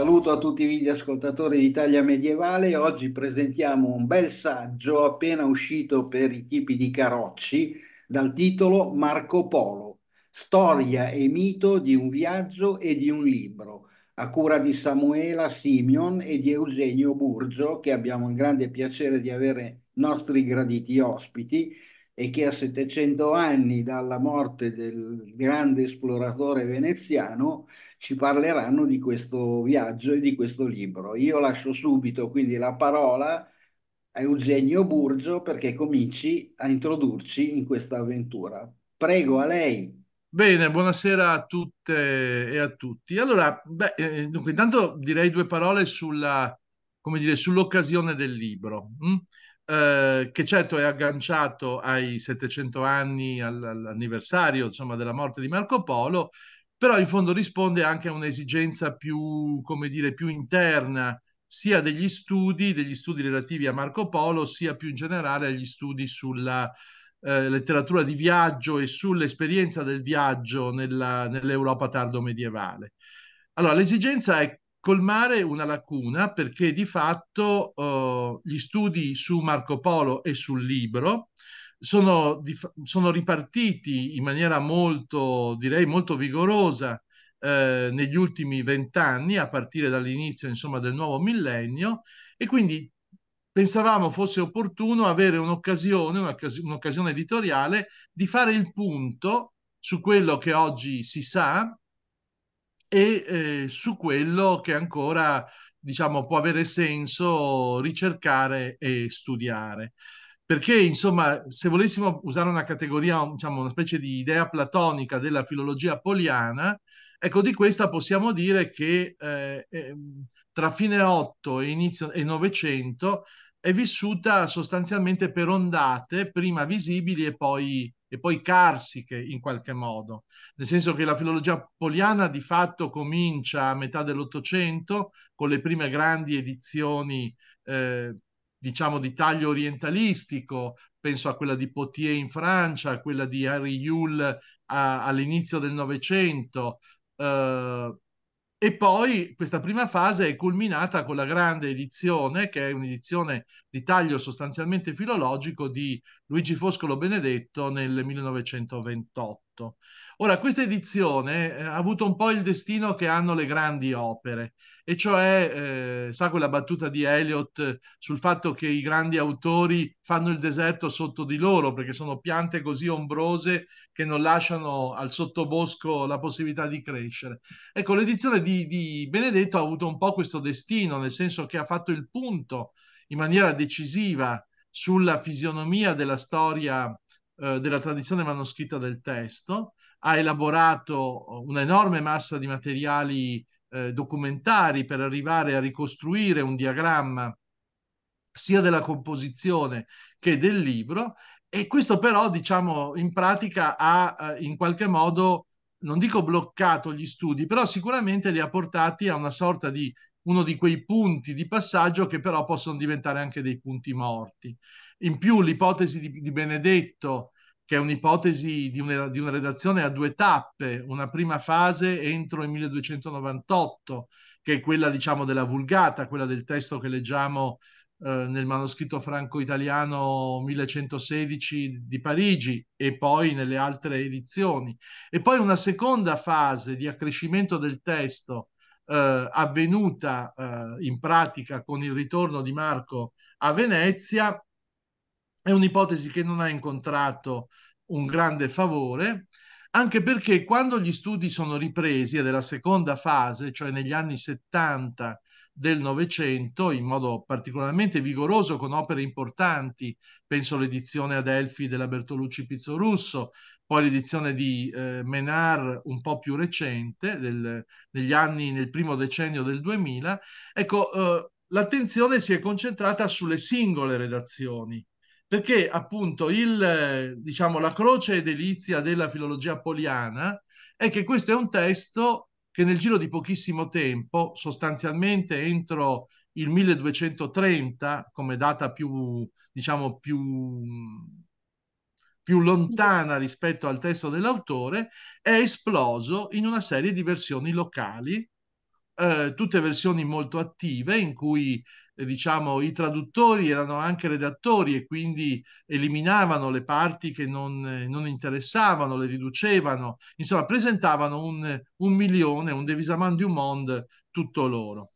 saluto a tutti gli ascoltatori di Italia Medievale. Oggi presentiamo un bel saggio appena uscito per i tipi di Carocci dal titolo Marco Polo, storia e mito di un viaggio e di un libro, a cura di Samuela Simeon e di Eugenio Burgio, che abbiamo il grande piacere di avere nostri graditi ospiti e che a 700 anni dalla morte del grande esploratore veneziano ci parleranno di questo viaggio e di questo libro. Io lascio subito quindi la parola a Eugenio Burgio perché cominci a introdurci in questa avventura. Prego a lei. Bene, buonasera a tutte e a tutti. Allora, beh, eh, dunque, intanto direi due parole sulla, come dire, sull'occasione del libro, mh? Hm? Eh, che certo è agganciato ai 700 anni all'anniversario insomma, della morte di Marco Polo, però in fondo risponde anche a un'esigenza più, come dire, più interna sia degli studi, degli studi relativi a Marco Polo, sia più in generale agli studi sulla eh, letteratura di viaggio e sull'esperienza del viaggio nella, nell'Europa tardo-medievale. Allora, l'esigenza è colmare una lacuna perché di fatto eh, gli studi su Marco Polo e sul libro sono, sono ripartiti in maniera molto, direi, molto vigorosa eh, negli ultimi vent'anni, a partire dall'inizio insomma, del nuovo millennio, e quindi pensavamo fosse opportuno avere un'occasione, un'occas- un'occasione editoriale di fare il punto su quello che oggi si sa e eh, su quello che ancora diciamo può avere senso ricercare e studiare perché insomma se volessimo usare una categoria, diciamo una specie di idea platonica della filologia poliana, ecco di questa possiamo dire che eh, ehm, tra fine 8 e inizio e 900 è vissuta sostanzialmente per ondate, prima visibili e poi, e poi carsiche in qualche modo, nel senso che la filologia poliana di fatto comincia a metà dell'Ottocento con le prime grandi edizioni eh, diciamo di taglio orientalistico, penso a quella di Potier in Francia, a quella di Harry Yule all'inizio del Novecento. Eh, e poi questa prima fase è culminata con la grande edizione, che è un'edizione di taglio sostanzialmente filologico di Luigi Foscolo Benedetto nel 1928. 18. Ora, questa edizione eh, ha avuto un po' il destino che hanno le grandi opere, e cioè, eh, sa quella battuta di Eliot eh, sul fatto che i grandi autori fanno il deserto sotto di loro, perché sono piante così ombrose che non lasciano al sottobosco la possibilità di crescere. Ecco, l'edizione di, di Benedetto ha avuto un po' questo destino, nel senso che ha fatto il punto in maniera decisiva sulla fisionomia della storia eh, della tradizione manoscritta del testo, ha elaborato un'enorme massa di materiali eh, documentari per arrivare a ricostruire un diagramma sia della composizione che del libro e questo però, diciamo, in pratica ha eh, in qualche modo, non dico bloccato gli studi, però sicuramente li ha portati a una sorta di uno di quei punti di passaggio che però possono diventare anche dei punti morti. In più l'ipotesi di, di Benedetto, che è un'ipotesi di una, di una, redazione a due tappe, una prima fase entro il 1298, che è quella diciamo della Vulgata, quella del testo che leggiamo eh, nel manoscritto franco-italiano 1116 di Parigi e poi nelle altre edizioni. E poi una seconda fase di accrescimento del testo eh, avvenuta eh, in pratica con il ritorno di Marco a Venezia, è un'ipotesi che non ha incontrato un grande favore, anche perché quando gli studi sono ripresi ed è seconda fase, cioè negli anni 70 del Novecento, in modo particolarmente vigoroso con opere importanti, penso all'edizione ad Elfi della Bertolucci Russo, poi l'edizione di eh, Menard un po' più recente, del, negli anni, nel primo decennio del 2000. Ecco, eh, l'attenzione si è concentrata sulle singole redazioni, perché appunto il, diciamo, la croce edilizia della filologia poliana è che questo è un testo che nel giro di pochissimo tempo, sostanzialmente entro il 1230 come data più, diciamo, più più lontana rispetto al testo dell'autore, è esploso in una serie di versioni locali, eh, tutte versioni molto attive in cui eh, diciamo, i traduttori erano anche redattori e quindi eliminavano le parti che non, eh, non interessavano, le riducevano, insomma presentavano un, un milione, un devisamandium mond tutto loro.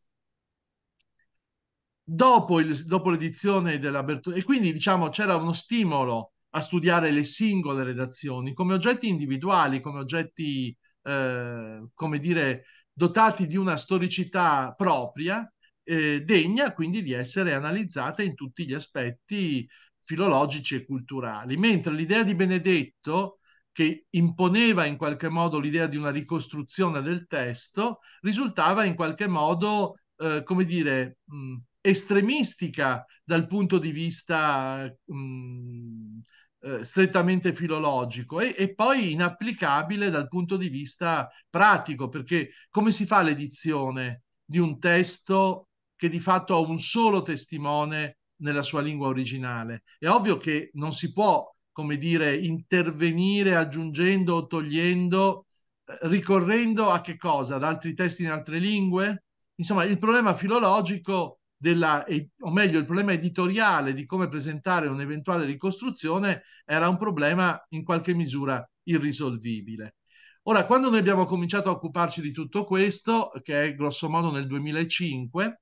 Dopo, il, dopo l'edizione della Bertolini, e quindi diciamo c'era uno stimolo a studiare le singole redazioni come oggetti individuali, come oggetti, eh, come dire, dotati di una storicità propria, eh, degna quindi di essere analizzata in tutti gli aspetti filologici e culturali. Mentre l'idea di Benedetto, che imponeva in qualche modo l'idea di una ricostruzione del testo, risultava in qualche modo, eh, come dire, mh, estremistica dal punto di vista mh, eh, strettamente filologico e, e, poi inapplicabile dal punto di vista pratico, perché come si fa l'edizione di un testo che di fatto ha un solo testimone nella sua lingua originale? È ovvio che non si può, come dire, intervenire aggiungendo o togliendo, eh, ricorrendo a che cosa? Ad altri testi in altre lingue? Insomma, il problema filologico della, o meglio, il problema editoriale di come presentare un'eventuale ricostruzione era un problema in qualche misura irrisolvibile. Ora, quando noi abbiamo cominciato a occuparci di tutto questo, che è grossomodo nel 2005,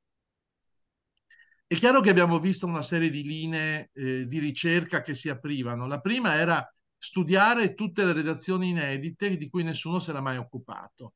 è chiaro che abbiamo visto una serie di linee eh, di ricerca che si aprivano. La prima era studiare tutte le redazioni inedite di cui nessuno si era mai occupato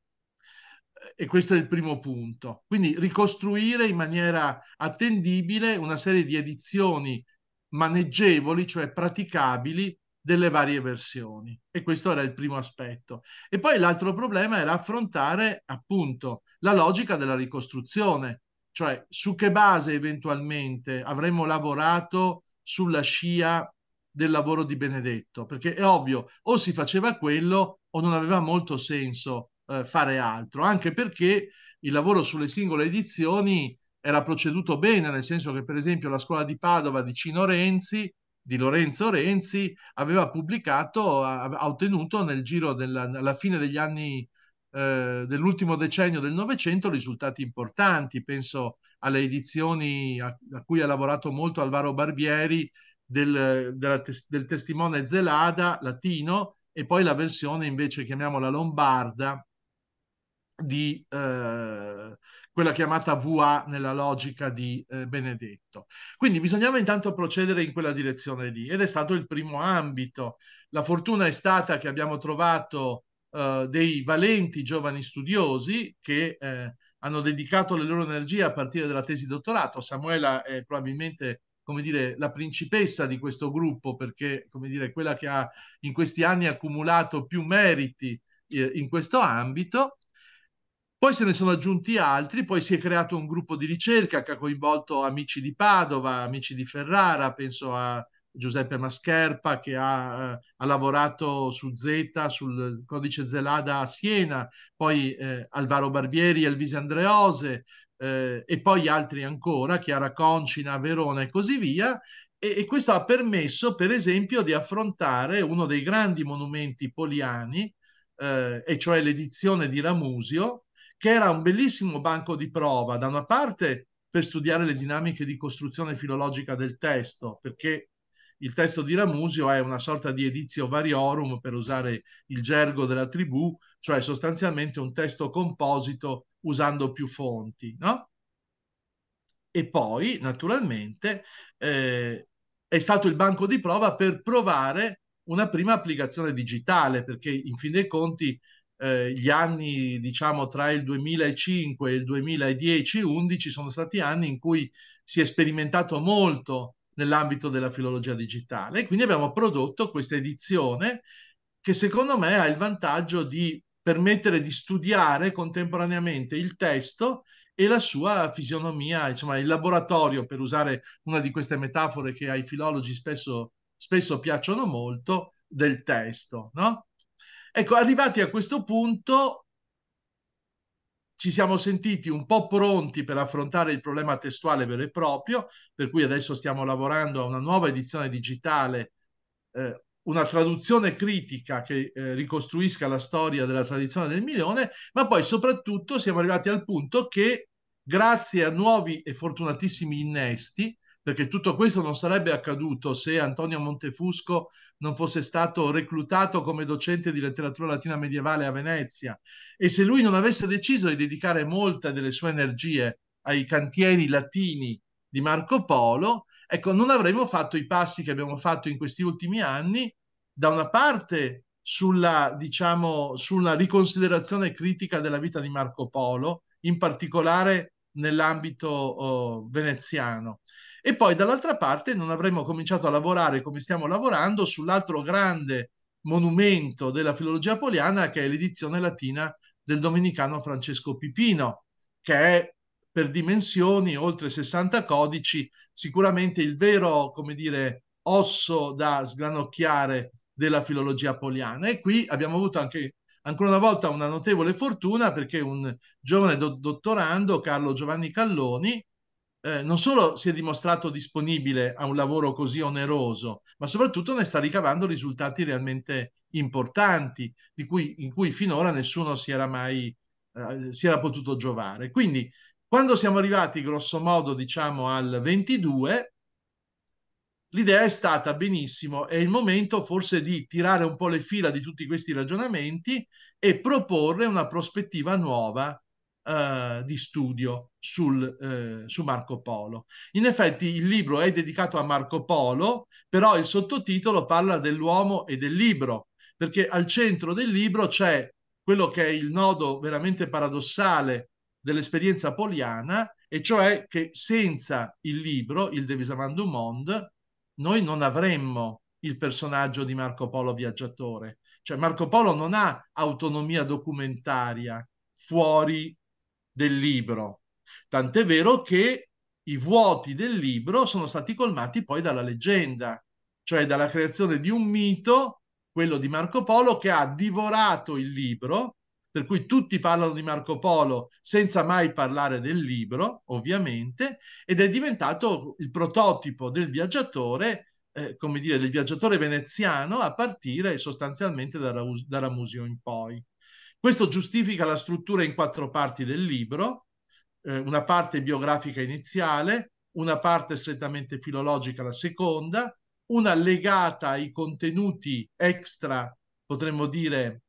e questo è il primo punto. Quindi ricostruire in maniera attendibile una serie di edizioni maneggevoli, cioè praticabili, delle varie versioni. E questo era il primo aspetto. E poi l'altro problema era affrontare appunto la logica della ricostruzione, cioè su che base eventualmente avremmo lavorato sulla scia del lavoro di Benedetto, perché è ovvio, o si faceva quello o non aveva molto senso eh, fare altro, anche perché il lavoro sulle singole edizioni era proceduto bene, nel senso che per esempio la scuola di Padova di Cino Renzi, di Lorenzo Renzi, aveva pubblicato, ha, ottenuto nel giro della alla fine degli anni eh, dell'ultimo decennio del Novecento risultati importanti, penso alle edizioni a, a, cui ha lavorato molto Alvaro Barbieri del, della, del testimone Zelada latino e poi la versione invece chiamiamola lombarda di eh, quella chiamata VA nella logica di eh, Benedetto. Quindi bisognava intanto procedere in quella direzione lì ed è stato il primo ambito. La fortuna è stata che abbiamo trovato eh, dei valenti giovani studiosi che eh, hanno dedicato le loro energie a partire dalla tesi dottorato. Samuela è probabilmente come dire, la principessa di questo gruppo perché come dire, quella che ha in questi anni accumulato più meriti eh, in questo ambito poi se ne sono aggiunti altri, poi si è creato un gruppo di ricerca che ha coinvolto amici di Padova, amici di Ferrara, penso a Giuseppe Mascherpa che ha, eh, ha lavorato su Z, sul codice Zelada a Siena, poi eh, Alvaro Barbieri, Elvise Andreose eh, e poi altri ancora, Chiara Concina Verona e così via. E, e questo ha permesso, per esempio, di affrontare uno dei grandi monumenti poliani, eh, e cioè l'edizione di Ramusio, che era un bellissimo banco di prova, da una parte per studiare le dinamiche di costruzione filologica del testo, perché il testo di Ramusio è una sorta di edizio variorum, per usare il gergo della tribù, cioè sostanzialmente un testo composito usando più fonti, no? E poi, naturalmente, eh, è stato il banco di prova per provare una prima applicazione digitale, perché in fin dei conti eh, gli anni, diciamo, tra il 2005 e il 2010-11 sono stati anni in cui si è sperimentato molto nell'ambito della filologia digitale. E quindi abbiamo prodotto questa edizione che secondo me ha il vantaggio di permettere di studiare contemporaneamente il testo e la sua fisionomia, insomma il laboratorio, per usare una di queste metafore che ai filologi spesso, spesso piacciono molto, del testo. No? Ecco, arrivati a questo punto ci siamo sentiti un po' pronti per affrontare il problema testuale vero e proprio, per cui adesso stiamo lavorando a una nuova edizione digitale, eh, una traduzione critica che eh, ricostruisca la storia della tradizione del milione, ma poi soprattutto siamo arrivati al punto che grazie a nuovi e fortunatissimi innesti perché tutto questo non sarebbe accaduto se Antonio Montefusco non fosse stato reclutato come docente di letteratura latina medievale a Venezia e se lui non avesse deciso di dedicare molte delle sue energie ai cantieri latini di Marco Polo, ecco, non avremmo fatto i passi che abbiamo fatto in questi ultimi anni, da una parte sulla, diciamo, sulla riconsiderazione critica della vita di Marco Polo, in particolare nell'ambito oh, veneziano e poi dall'altra parte non avremmo cominciato a lavorare come stiamo lavorando sull'altro grande monumento della filologia poliana che è l'edizione latina del domenicano Francesco Pipino, che è per dimensioni oltre 60 codici, sicuramente il vero, come dire, osso da sgranocchiare della filologia poliana. E qui abbiamo avuto anche ancora una volta una notevole fortuna perché un giovane do- dottorando, Carlo Giovanni Calloni, eh, non solo si è dimostrato disponibile a un lavoro così oneroso, ma soprattutto ne sta ricavando risultati realmente importanti, di cui, in cui finora nessuno si era mai eh, si era potuto giovare. Quindi, quando siamo arrivati grosso modo, diciamo, al 22, l'idea è stata benissimo, è il momento forse di tirare un po' le fila di tutti questi ragionamenti e proporre una prospettiva nuova eh, di studio sul, eh, su Marco Polo. In effetti il libro è dedicato a Marco Polo, però il sottotitolo parla dell'uomo e del libro, perché al centro del libro c'è quello che è il nodo veramente paradossale dell'esperienza poliana, e cioè che senza il libro, il Devisamandum Mond, noi non avremmo il personaggio di Marco Polo viaggiatore. Cioè Marco Polo non ha autonomia documentaria fuori del libro, Tant'è vero che i vuoti del libro sono stati colmati poi dalla leggenda, cioè dalla creazione di un mito, quello di Marco Polo, che ha divorato il libro, per cui tutti parlano di Marco Polo senza mai parlare del libro, ovviamente, ed è diventato il prototipo del viaggiatore, eh, come dire, del viaggiatore veneziano a partire sostanzialmente da, Ramus- da in poi. Questo giustifica la struttura in quattro parti del libro, eh, una parte biografica iniziale, una parte strettamente filologica la seconda, una legata ai contenuti extra, potremmo dire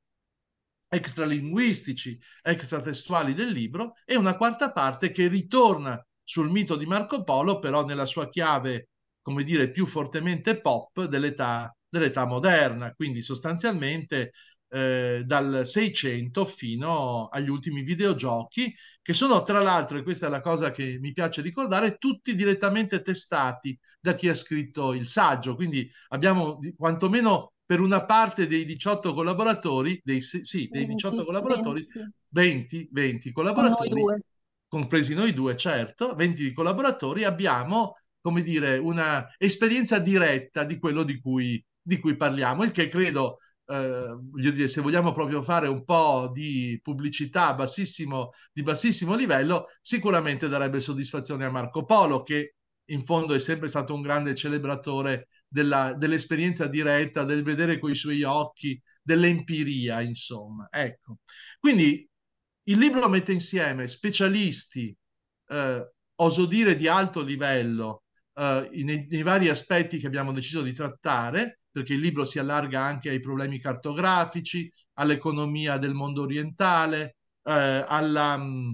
extralinguistici, extratestuali del libro, e una quarta parte che ritorna sul mito di Marco Polo, però nella sua chiave, come dire, più fortemente pop dell'età, dell'età moderna. Quindi sostanzialmente eh, dal 600 fino agli ultimi videogiochi, che sono tra l'altro, e questa è la cosa che mi piace ricordare, tutti direttamente testati da chi ha scritto il saggio. Quindi abbiamo quantomeno per una parte dei 18 collaboratori, dei, sì, dei 18 20, collaboratori, 20, 20 collaboratori, noi compresi noi due, certo, 20 collaboratori, abbiamo, come dire, una esperienza diretta di quello di cui, di cui parliamo, il che credo eh, voglio dire, se vogliamo proprio fare un po' di pubblicità bassissimo, di bassissimo livello, sicuramente darebbe soddisfazione a Marco Polo, che in fondo è sempre stato un grande celebratore della, dell'esperienza diretta, del vedere coi suoi occhi, dell'empiria, insomma. Ecco. Quindi il libro mette insieme specialisti, eh, oso dire di alto livello, eh, nei, nei vari aspetti che abbiamo deciso di trattare, perché il libro si allarga anche ai problemi cartografici, all'economia del mondo orientale, eh, alla, mm,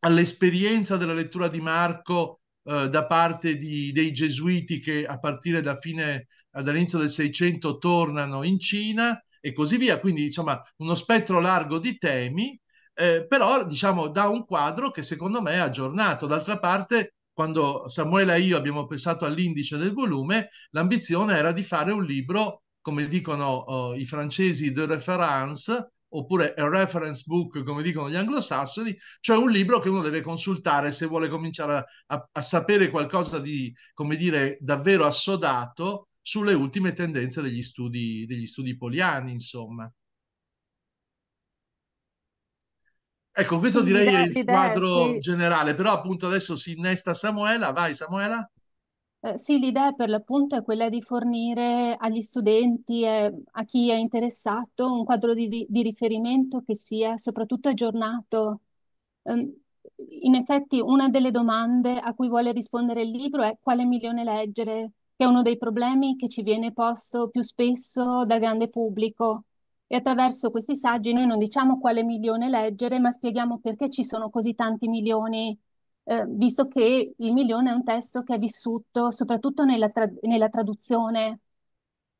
all'esperienza della lettura di Marco eh, da parte di, dei gesuiti che a partire da fine, eh, dall'inizio del Seicento tornano in Cina e così via. Quindi insomma uno spettro largo di temi, eh, però diciamo da un quadro che secondo me è aggiornato. D'altra parte quando Samuele e io abbiamo pensato all'indice del volume, l'ambizione era di fare un libro, come dicono uh, i francesi, de reference, oppure a reference book, come dicono gli anglosassoni, cioè un libro che uno deve consultare se vuole cominciare a, a, a sapere qualcosa di, come dire, davvero assodato sulle ultime tendenze degli studi, degli studi poliani, insomma. Ecco, questo direi è il quadro generale, però appunto adesso si innesta Samuela, vai Samuela. Eh, sì, l'idea per l'appunto è quella di fornire agli studenti e a chi è interessato un quadro di, di riferimento che sia soprattutto aggiornato. Um, in effetti, una delle domande a cui vuole rispondere il libro è quale milione leggere, che è uno dei problemi che ci viene posto più spesso dal grande pubblico e attraverso questi saggi noi non diciamo quale milione leggere, ma spieghiamo perché ci sono così tanti milioni, eh, visto che il milione è un testo che è vissuto soprattutto nella, tra- nella traduzione.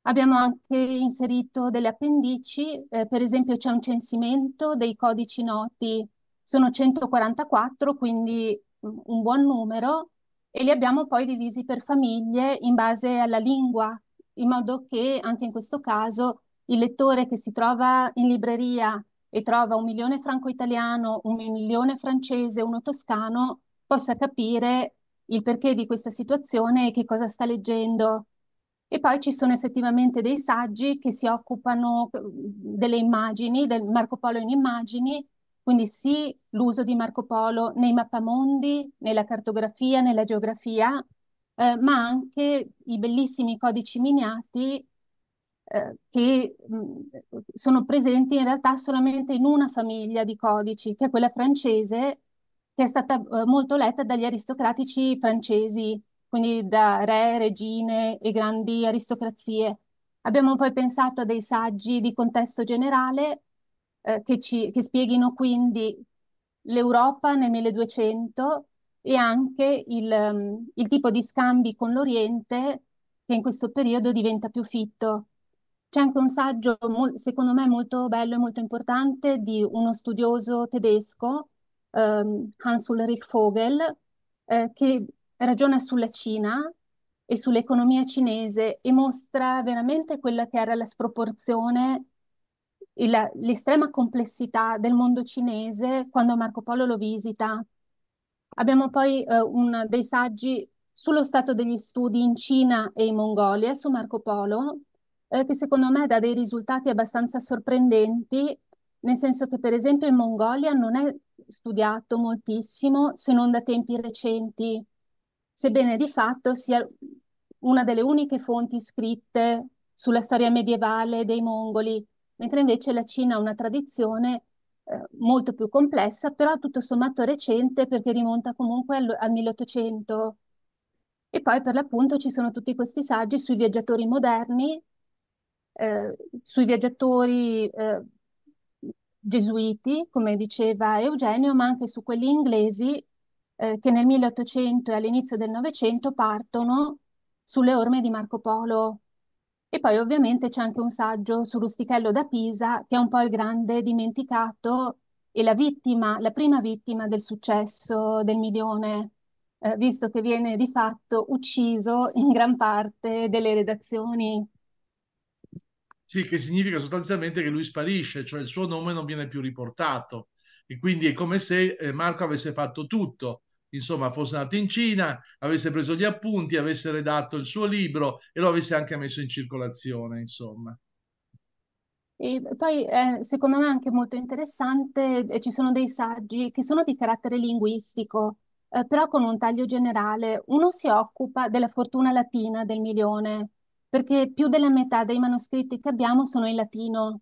Abbiamo anche inserito delle appendici, eh, per esempio c'è un censimento dei codici noti, sono 144, quindi mm, un buon numero, e li abbiamo poi divisi per famiglie in base alla lingua, in modo che anche in questo caso il lettore che si trova in libreria e trova un milione franco italiano, un milione francese, uno toscano, possa capire il perché di questa situazione e che cosa sta leggendo. E poi ci sono effettivamente dei saggi che si occupano delle immagini, del Marco Polo in immagini, quindi sì l'uso di Marco Polo nei mappamondi, nella cartografia, nella geografia, eh, ma anche i bellissimi codici miniati eh, che sono presenti in realtà solamente in una famiglia di codici, che è quella francese, che è stata eh, molto letta dagli aristocratici francesi, quindi da re, regine e grandi aristocrazie. Abbiamo poi pensato a dei saggi di contesto generale eh, che, ci, che spieghino quindi l'Europa nel 1200 e anche il, il, tipo di scambi con l'Oriente che in questo periodo diventa più fitto. C'è anche un saggio, secondo me, molto bello e molto importante di uno studioso tedesco, ehm, Hans-Ulrich Vogel, eh, che ragiona sulla Cina e sull'economia cinese e mostra veramente quella che era la sproporzione e l'estrema complessità del mondo cinese quando Marco Polo lo visita. Abbiamo poi eh, un, dei saggi sullo stato degli studi in Cina e in Mongolia su Marco Polo, eh, che secondo me dà dei risultati abbastanza sorprendenti, nel senso che per esempio in Mongolia non è studiato moltissimo se non da tempi recenti, sebbene di fatto sia una delle uniche fonti scritte sulla storia medievale dei mongoli, mentre invece la Cina ha una tradizione eh, molto più complessa, però tutto sommato recente perché rimonta comunque al, al 1800. E poi per l'appunto ci sono tutti questi saggi sui viaggiatori moderni eh, sui viaggiatori eh, gesuiti, come diceva Eugenio, ma anche su quelli inglesi eh, che nel 1800 e all'inizio del Novecento partono sulle orme di Marco Polo. E poi ovviamente c'è anche un saggio su Rustichello da Pisa, che è un po' il grande dimenticato e la vittima, la prima vittima del successo del milione, eh, visto che viene di fatto ucciso in gran parte delle redazioni sì, che significa sostanzialmente che lui sparisce, cioè il suo nome non viene più riportato. E quindi è come se eh, Marco avesse fatto tutto, insomma, fosse nato in Cina, avesse preso gli appunti, avesse redatto il suo libro e lo avesse anche messo in circolazione, insomma. E poi eh, secondo me è anche molto interessante, eh, ci sono dei saggi che sono di carattere linguistico, eh, però con un taglio generale. Uno si occupa della fortuna latina del milione, perché più della metà dei manoscritti che abbiamo sono in latino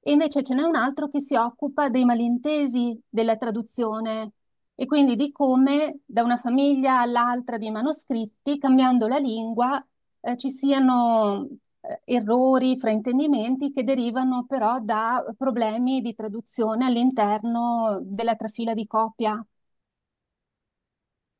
e invece ce n'è un altro che si occupa dei malintesi della traduzione e quindi di come da una famiglia all'altra di manoscritti, cambiando la lingua, eh, ci siano eh, errori, fraintendimenti che derivano però da problemi di traduzione all'interno della trafila di copia.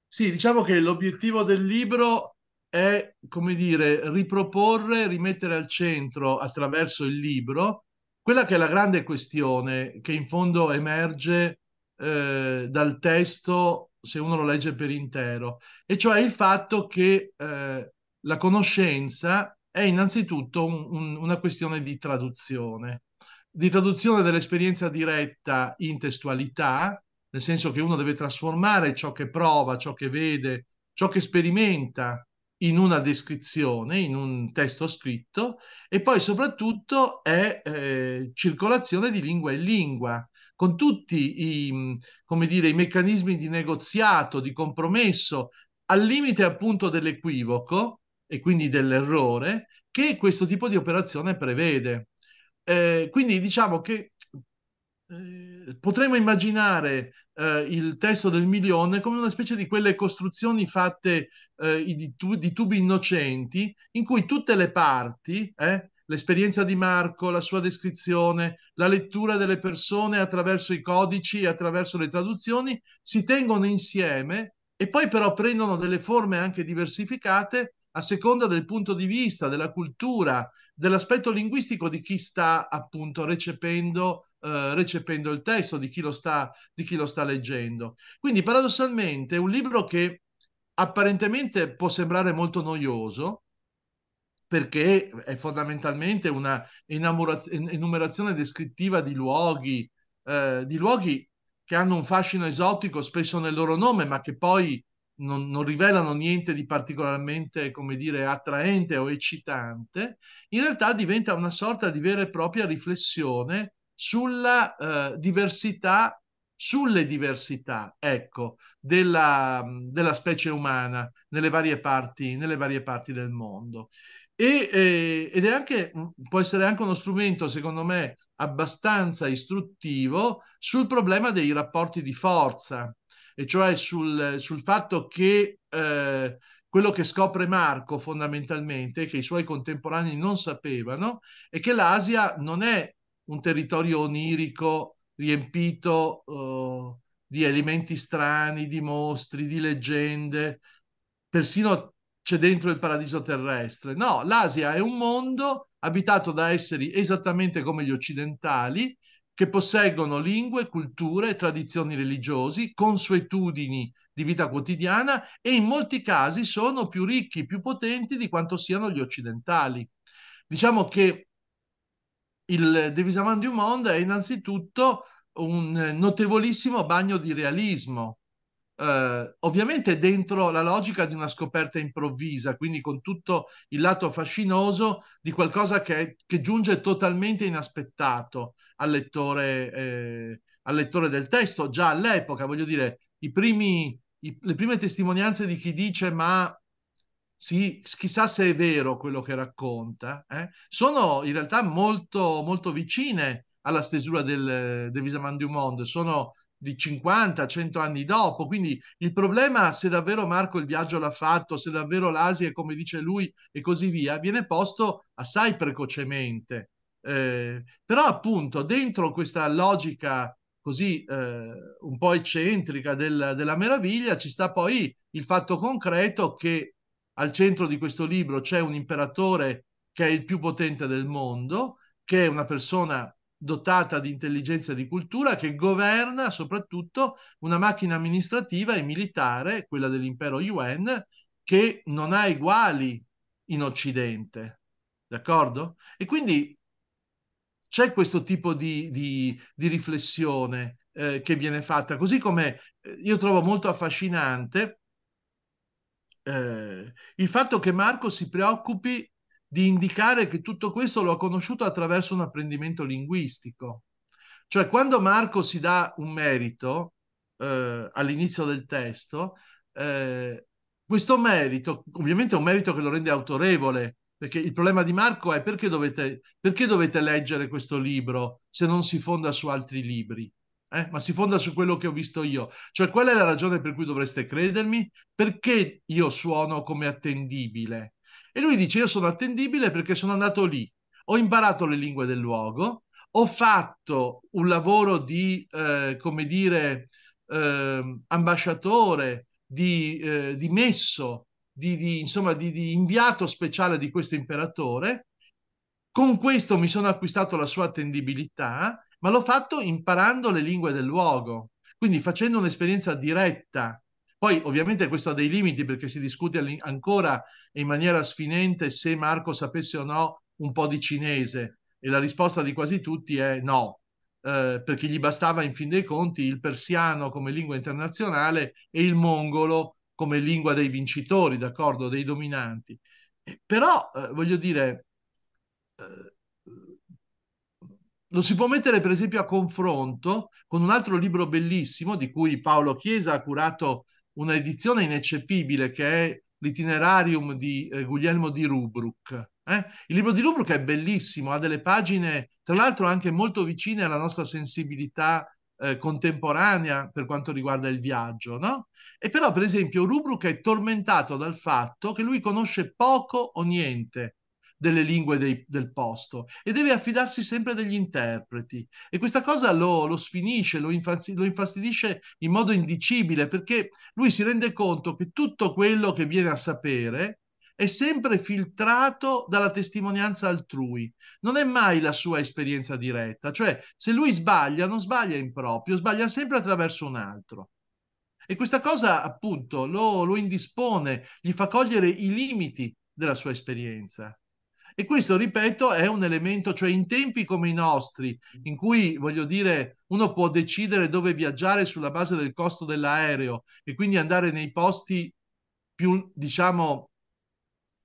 Sì, diciamo che l'obiettivo del libro è, come dire, riproporre, rimettere al centro attraverso il libro quella che è la grande questione che in fondo emerge eh, dal testo se uno lo legge per intero, e cioè il fatto che eh, la conoscenza è innanzitutto un, un, una questione di traduzione, di traduzione dell'esperienza diretta in testualità, nel senso che uno deve trasformare ciò che prova, ciò che vede, ciò che sperimenta in una descrizione, in un testo scritto e poi soprattutto è eh, circolazione di lingua in lingua, con tutti i, come dire, i meccanismi di negoziato, di compromesso, al limite appunto dell'equivoco e quindi dell'errore che questo tipo di operazione prevede. Eh, quindi diciamo che eh, potremmo immaginare eh, il testo del milione come una specie di quelle costruzioni fatte eh, di, tu- di, tubi innocenti in cui tutte le parti, eh, l'esperienza di Marco, la sua descrizione, la lettura delle persone attraverso i codici e attraverso le traduzioni, si tengono insieme e poi però prendono delle forme anche diversificate a seconda del punto di vista, della cultura, dell'aspetto linguistico di chi sta appunto recependo eh, recependo il testo di chi, lo sta, di chi lo sta leggendo. Quindi paradossalmente è un libro che apparentemente può sembrare molto noioso, perché è fondamentalmente una enumerazione descrittiva di luoghi, eh, di luoghi che hanno un fascino esotico spesso nel loro nome, ma che poi non, non, rivelano niente di particolarmente, come dire, attraente o eccitante, in realtà diventa una sorta di vera e propria riflessione sulla eh, diversità, sulle diversità, ecco, della, della, specie umana nelle varie parti, nelle varie parti del mondo. E, eh, ed è anche, mm, può essere anche uno strumento, secondo me, abbastanza istruttivo sul problema dei rapporti di forza, e cioè sul, sul fatto che eh, quello che scopre Marco fondamentalmente, che i suoi contemporanei non sapevano, è che l'Asia non è un territorio onirico riempito uh, di elementi strani, di mostri, di leggende, persino c'è dentro il paradiso terrestre. No, l'Asia è un mondo abitato da esseri esattamente come gli occidentali, che posseggono lingue, culture, tradizioni religiose, consuetudini di vita quotidiana e in molti casi sono più ricchi, più potenti di quanto siano gli occidentali. Diciamo che il du Monde è innanzitutto un notevolissimo bagno di realismo, eh, ovviamente dentro la logica di una scoperta improvvisa, quindi con tutto il lato fascinoso di qualcosa che, che giunge totalmente inaspettato al lettore, eh, al lettore, del testo, già all'epoca, voglio dire, i primi, i, le prime testimonianze di chi dice ma si, chissà se è vero quello che racconta, eh, sono in realtà molto, molto vicine alla stesura del, del Visaman du Monde, sono di 50, 100 anni dopo. Quindi il problema, se davvero Marco il viaggio l'ha fatto, se davvero l'Asia è come dice lui e così via, viene posto assai precocemente. Eh, però appunto dentro questa logica così eh, un po' eccentrica del, della meraviglia ci sta poi il fatto concreto che al centro di questo libro c'è un imperatore che è il più potente del mondo, che è una persona dotata di intelligenza e di cultura, che governa soprattutto una macchina amministrativa e militare, quella dell'impero Yuan, che non ha uguali in Occidente. D'accordo? E quindi c'è questo tipo di, di, di riflessione eh, che viene fatta, così come eh, io trovo molto affascinante eh, il fatto che Marco si preoccupi di indicare che tutto questo lo ha conosciuto attraverso un apprendimento linguistico. Cioè, quando Marco si dà un merito eh, all'inizio del testo, eh, questo merito, ovviamente è un merito che lo rende autorevole, perché il problema di Marco è perché dovete, perché dovete leggere questo libro se non si fonda su altri libri? eh? ma si fonda su quello che ho visto io. Cioè, qual è la ragione per cui dovreste credermi? Perché io suono come attendibile? E lui dice, io sono attendibile perché sono andato lì, ho imparato le lingue del luogo, ho fatto un lavoro di, eh, come dire, eh, ambasciatore, di, eh, di messo, di, di insomma, di, di inviato speciale di questo imperatore. Con questo mi sono acquistato la sua attendibilità ma l'ho fatto imparando le lingue del luogo, quindi facendo un'esperienza diretta. Poi ovviamente questo ha dei limiti perché si discute ancora in maniera sfinente se Marco sapesse o no un po' di cinese e la risposta di quasi tutti è no, eh, perché gli bastava in fin dei conti il persiano come lingua internazionale e il mongolo come lingua dei vincitori, d'accordo, dei dominanti. Però eh, voglio dire, eh, lo si può mettere per esempio a confronto con un altro libro bellissimo di cui Paolo Chiesa ha curato un'edizione ineccepibile che è l'itinerarium di eh, Guglielmo di Rubruck. Eh? Il libro di Rubruck è bellissimo, ha delle pagine tra l'altro anche molto vicine alla nostra sensibilità eh, contemporanea per quanto riguarda il viaggio, no? E però per esempio Rubruck è tormentato dal fatto che lui conosce poco o niente delle lingue dei, del posto e deve affidarsi sempre degli interpreti. E questa cosa lo, lo sfinisce, lo, infanzi- lo infastidisce in modo indicibile perché lui si rende conto che tutto quello che viene a sapere è sempre filtrato dalla testimonianza altrui, non è mai la sua esperienza diretta, cioè se lui sbaglia non sbaglia in proprio, sbaglia sempre attraverso un altro. E questa cosa appunto lo, lo indispone, gli fa cogliere i limiti della sua esperienza. E questo, ripeto, è un elemento, cioè in tempi come i nostri, in cui, voglio dire, uno può decidere dove viaggiare sulla base del costo dell'aereo e quindi andare nei posti più, diciamo,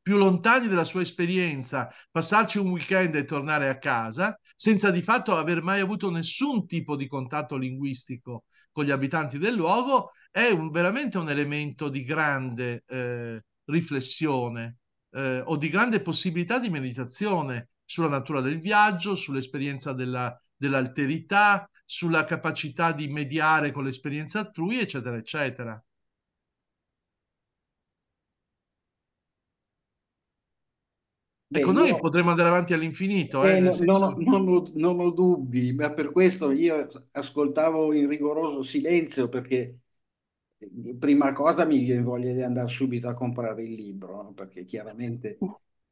più lontani della sua esperienza, passarci un weekend e tornare a casa, senza di fatto aver mai avuto nessun tipo di contatto linguistico con gli abitanti del luogo, è un, veramente un elemento di grande eh, riflessione eh, o di grande possibilità di meditazione sulla natura del viaggio, sull'esperienza della, dell'alterità, sulla capacità di mediare con l'esperienza altrui, eccetera, eccetera. Beh, ecco, noi io... potremmo andare avanti all'infinito. Eh, eh, non, senso... non, non, non, ho dubbi, ma per questo io ascoltavo in rigoroso silenzio perché prima cosa mi viene voglia di andare subito a comprare il libro, perché chiaramente...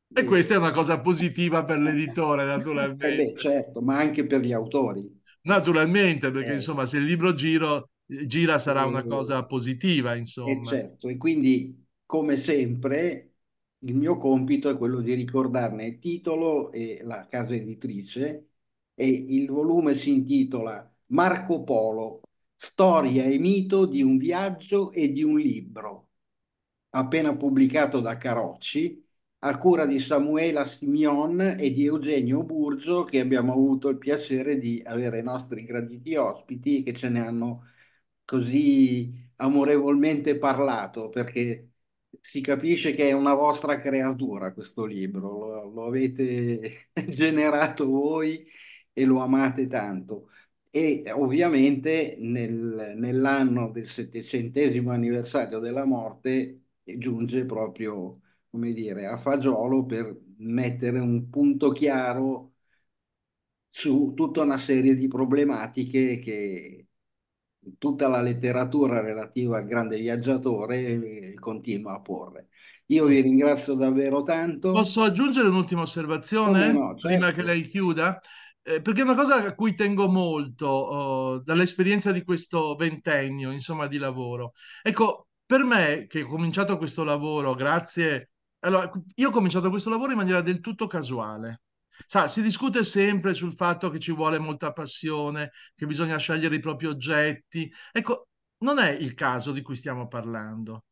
E eh, questa è una cosa positiva per eh, l'editore, eh, naturalmente. Eh beh, certo, ma anche per gli autori. Naturalmente, perché eh. insomma, se il libro giro, gira sarà una cosa positiva, insomma. E certo, e quindi, come sempre, il mio compito è quello di ricordarne il titolo e la casa editrice, e il volume si intitola Marco Polo, storia e mito di un viaggio e di un libro, appena pubblicato da Carocci, a cura di Samuela Simeon e di Eugenio Burgio, che abbiamo avuto il piacere di avere i nostri graditi ospiti che ce ne hanno così amorevolmente parlato, perché si capisce che è una vostra creatura questo libro, lo, lo avete generato voi e lo amate tanto e ovviamente nel, nell'anno del settecentesimo anniversario della morte giunge proprio, come dire, a fagiolo per mettere un punto chiaro su tutta una serie di problematiche che tutta la letteratura relativa al grande viaggiatore eh, continua a porre. Io vi ringrazio davvero tanto. Posso aggiungere un'ultima osservazione no, certo. prima che certo. lei chiuda? eh, perché è una cosa a cui tengo molto oh, dall'esperienza di questo ventennio, insomma, di lavoro. Ecco, per me, che ho cominciato questo lavoro grazie... Allora, io ho cominciato questo lavoro in maniera del tutto casuale. Sa, si discute sempre sul fatto che ci vuole molta passione, che bisogna scegliere i propri oggetti. Ecco, non è il caso di cui stiamo parlando.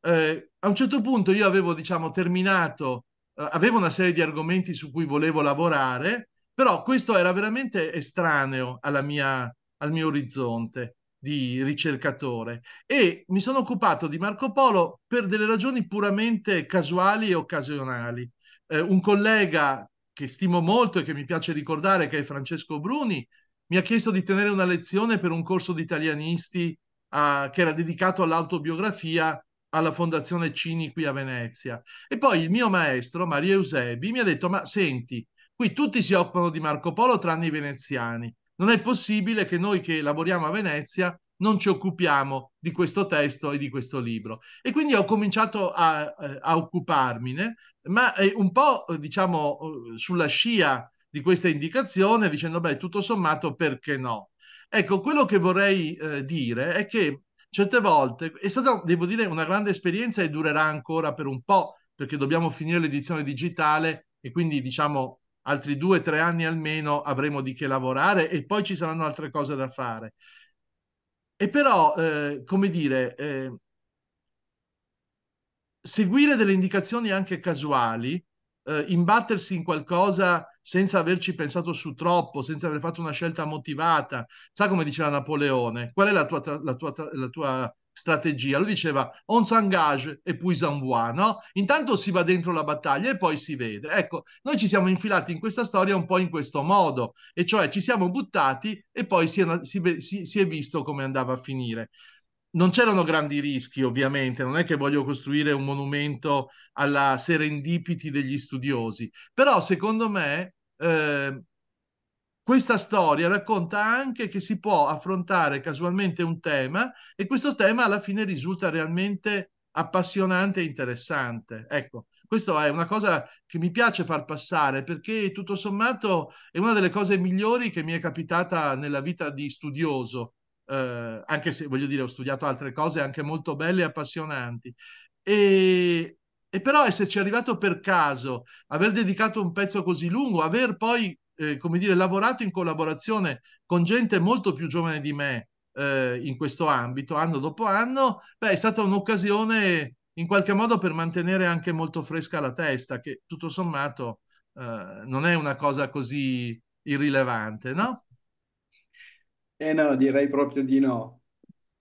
Eh, a un certo punto io avevo, diciamo, terminato, eh, avevo una serie di argomenti su cui volevo lavorare però questo era veramente estraneo mia, al mio orizzonte di ricercatore e mi sono occupato di Marco Polo per delle ragioni puramente casuali e occasionali. Eh, un collega che stimo molto e che mi piace ricordare, che è Francesco Bruni, mi ha chiesto di tenere una lezione per un corso di italianisti eh, che era dedicato all'autobiografia alla Fondazione Cini qui a Venezia. E poi il mio maestro, Maria Eusebi, mi ha detto, ma senti, Qui tutti si occupano di Marco Polo tranne i veneziani. Non è possibile che noi che lavoriamo a Venezia non ci occupiamo di questo testo e di questo libro. E quindi ho cominciato a, eh, a occuparmene, ma eh, un po' eh, diciamo sulla scia di questa indicazione, dicendo, beh, tutto sommato, perché no? Ecco, quello che vorrei eh, dire è che certe volte è stata, devo dire, una grande esperienza e durerà ancora per un po', perché dobbiamo finire l'edizione digitale e quindi, diciamo, altri due o tre anni almeno avremo di che lavorare e poi ci saranno altre cose da fare. E però, eh, come dire, eh, seguire delle indicazioni anche casuali, eh, imbattersi in qualcosa senza averci pensato su troppo, senza aver fatto una scelta motivata, sa come diceva Napoleone, qual è la tua, la tua, la tua strategia. Lui diceva on s'engage e puis on voit, no? Intanto si va dentro la battaglia e poi si vede. Ecco, noi ci siamo infilati in questa storia un po' in questo modo, e cioè ci siamo buttati e poi si è, si, si è visto come andava a finire. Non c'erano grandi rischi, ovviamente, non è che voglio costruire un monumento alla serendipiti degli studiosi, però secondo me eh, questa storia racconta anche che si può affrontare casualmente un tema e questo tema alla fine risulta realmente appassionante e interessante. Ecco, questa è una cosa che mi piace far passare perché tutto sommato è una delle cose migliori che mi è capitata nella vita di studioso, eh, anche se voglio dire ho studiato altre cose anche molto belle e appassionanti. E, e però esserci arrivato per caso, aver dedicato un pezzo così lungo, aver poi eh, come dire, lavorato in collaborazione con gente molto più giovane di me eh, in questo ambito, anno dopo anno, beh, è stata un'occasione in qualche modo per mantenere anche molto fresca la testa, che tutto sommato eh, non è una cosa così irrilevante, no? Eh no, direi proprio di no.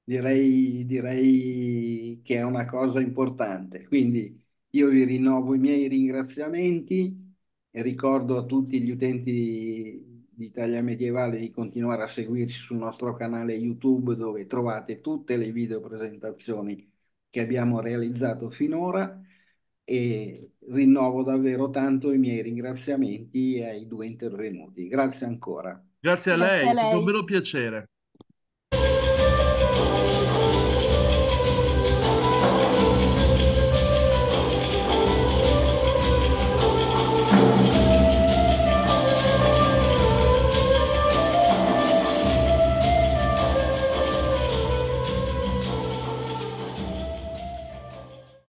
Direi, direi che è una cosa importante. Quindi io vi rinnovo i miei ringraziamenti e ricordo a tutti gli utenti di, Italia Medievale di continuare a seguirci sul nostro canale YouTube dove trovate tutte le video presentazioni che abbiamo realizzato finora e rinnovo davvero tanto i miei ringraziamenti ai due intervenuti. Grazie ancora. Grazie a lei, Grazie a lei. è stato un vero piacere.